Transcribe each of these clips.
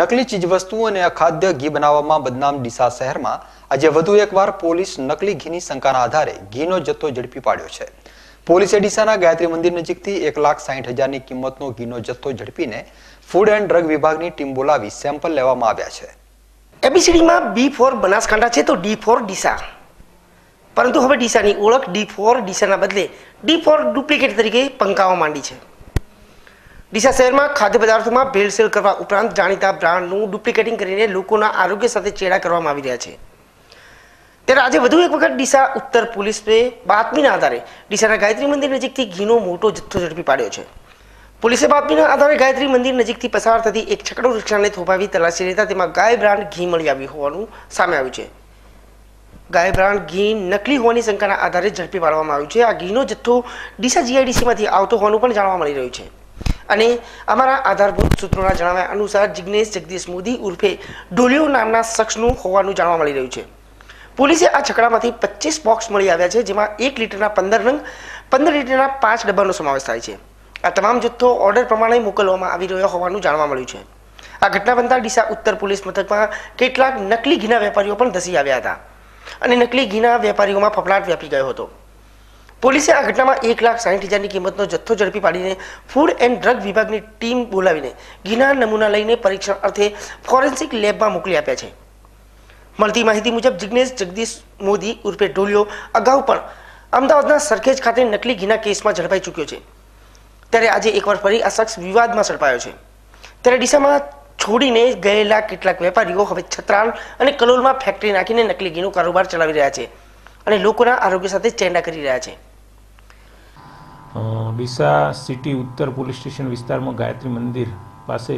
નકલી ચીજવસ્તુઓ અને અખાદ્ય ઘી બનાવવામાં બદનામ ડીસા શહેરમાં આજે વધુ એકવાર પોલીસ નકલી ઘીની શંકાના આધારે ઘીનો જથ્થો ઝડપી પાડ્યો છે પોલીસે ડીસાના ગાયત્રી મંદિર નજીકથી એક લાખ સાહીઠ હજારની કિંમતનો ઘીનો જથ્થો ઝડપીને ફૂડ એન્ડ ડ્રગ વિભાગની ટીમ બોલાવી સેમ્પલ લેવામાં આવ્યા છે એબીસીડીમાં બી ફોર બનાસકાંઠા છે તો ડી ફોર ડીસા પરંતુ હવે ડીસાની ઓળખ ડી ફોર ડીસાના બદલે ડી ફોર ડુપ્લિકેટ તરીકે પંકાવા માંડી છે ડીસા શહેરમાં ખાદ્ય પદાર્થોમાં ભેળસેળ કરવા ઉપરાંત જાણીતા બ્રાન્ડનું ડુપ્લિકેટિંગ કરીને લોકોના આરોગ્ય સાથે ચેડા કરવામાં આવી રહ્યા છે ત્યારે આજે વધુ એક વખત ડીસા ઉત્તર પોલીસે બાતમીના આધારે ડીસાના ગાયત્રી મંદિર નજીકથી ઘીનો મોટો જથ્થો ઝડપી પાડ્યો છે પોલીસે બાતમીના આધારે ગાયત્રી મંદિર નજીકથી પસાર થતી એક છકડો રિક્ષાને થોભાવી તલાશી લેતા તેમાં ગાય બ્રાન્ડ ઘી મળી આવ્યું હોવાનું સામે આવ્યું છે ગાય બ્રાન્ડ ઘી નકલી હોવાની શંકાના આધારે ઝડપી પાડવામાં આવ્યું છે આ ઘીનો જથ્થો ડીસા જીઆઈડીસીમાંથી આવતો હોવાનું પણ જાણવા મળી રહ્યું છે અને અમારા આધારભૂત સૂત્રોના જણાવ્યા અનુસાર જિગ્નેશ જગદીશ મોદી ઉર્ફે ડોલિયો નામના શખ્સનું હોવાનું જાણવા મળી રહ્યું છે પોલીસે આ છકડામાંથી પચીસ બોક્સ મળી આવ્યા છે જેમાં એક લીટરના પંદર રંગ પંદર લીટરના પાંચ ડબ્બાનો સમાવેશ થાય છે આ તમામ જથ્થો ઓર્ડર પ્રમાણે મોકલવામાં આવી રહ્યો હોવાનું જાણવા મળ્યું છે આ ઘટના બનતા ડીસા ઉત્તર પોલીસ મથકમાં કેટલાક નકલી ઘીના વેપારીઓ પણ ધસી આવ્યા હતા અને નકલી ઘીના વેપારીઓમાં ફફડાટ વ્યાપી ગયો હતો પોલીસે આ ઘટનામાં એક લાખ સાહીઠ હજારની કિંમતનો જથ્થો ઝડપી પાડીને ફૂડ એન્ડ ડ્રગ વિભાગની ટીમ બોલાવીને ઘીના નમૂના લઈને પરીક્ષણ અર્થે ફોરેન્સિક લેબમાં મોકલી આપ્યા છે મળતી માહિતી મુજબ જિજ્ઞેશ જગદીશ મોદી ઉર્ફે ઢોલિયો અગાઉ પણ અમદાવાદના સરખેજ ખાતે નકલી ઘીના કેસમાં ઝડપાઈ ચૂક્યો છે ત્યારે આજે એકવાર ફરી આ શખ્સ વિવાદમાં ઝડપાયો છે ત્યારે ડીસામાં છોડીને ગયેલા કેટલાક વેપારીઓ હવે છત્રાલ અને કલોલમાં ફેક્ટરી નાખીને નકલી ઘીનો કારોબાર ચલાવી રહ્યા છે અને લોકોના આરોગ્ય સાથે ચેંડા કરી રહ્યા છે ડીસા સિટી ઉત્તર પોલીસ સ્ટેશન વિસ્તારમાં ગાયત્રી મંદિર પાસે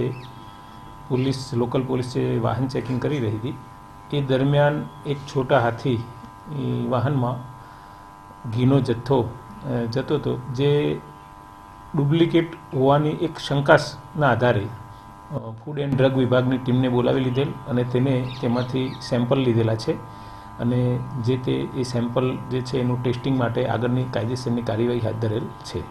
પોલીસ લોકલ પોલીસે વાહન ચેકિંગ કરી રહી હતી એ દરમિયાન એક છોટા હાથી વાહનમાં ઘીનો જથ્થો જતો હતો જે ડુપ્લિકેટ હોવાની એક શંકાના આધારે ફૂડ એન્ડ ડ્રગ વિભાગની ટીમને બોલાવી લીધેલ અને તેને તેમાંથી સેમ્પલ લીધેલા છે અને જે તે એ સેમ્પલ જે છે એનું ટેસ્ટિંગ માટે આગળની કાયદેસરની કાર્યવાહી હાથ ધરેલ છે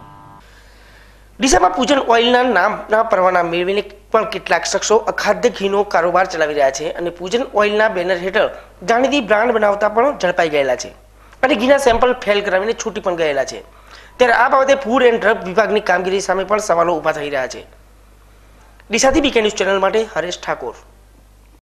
ડીસામાં પૂજન ઓઇલના નામના પરવાના મેળવીને પણ કેટલાક શખ્સો અખાદ્ય ઘીનો કારોબાર ચલાવી રહ્યા છે અને પૂજન ઓઇલના બેનર હેઠળ જાણીતી બ્રાન્ડ બનાવતા પણ ઝડપાઈ ગયેલા છે અને ઘીના સેમ્પલ ફેલ કરાવીને છૂટી પણ ગયેલા છે ત્યારે આ બાબતે ફૂડ એન્ડ ડ્રગ વિભાગની કામગીરી સામે પણ સવાલો ઊભા થઈ રહ્યા છે ડીસાથી બીકે ન્યૂઝ ચેનલ માટે હરેશ ઠાકોર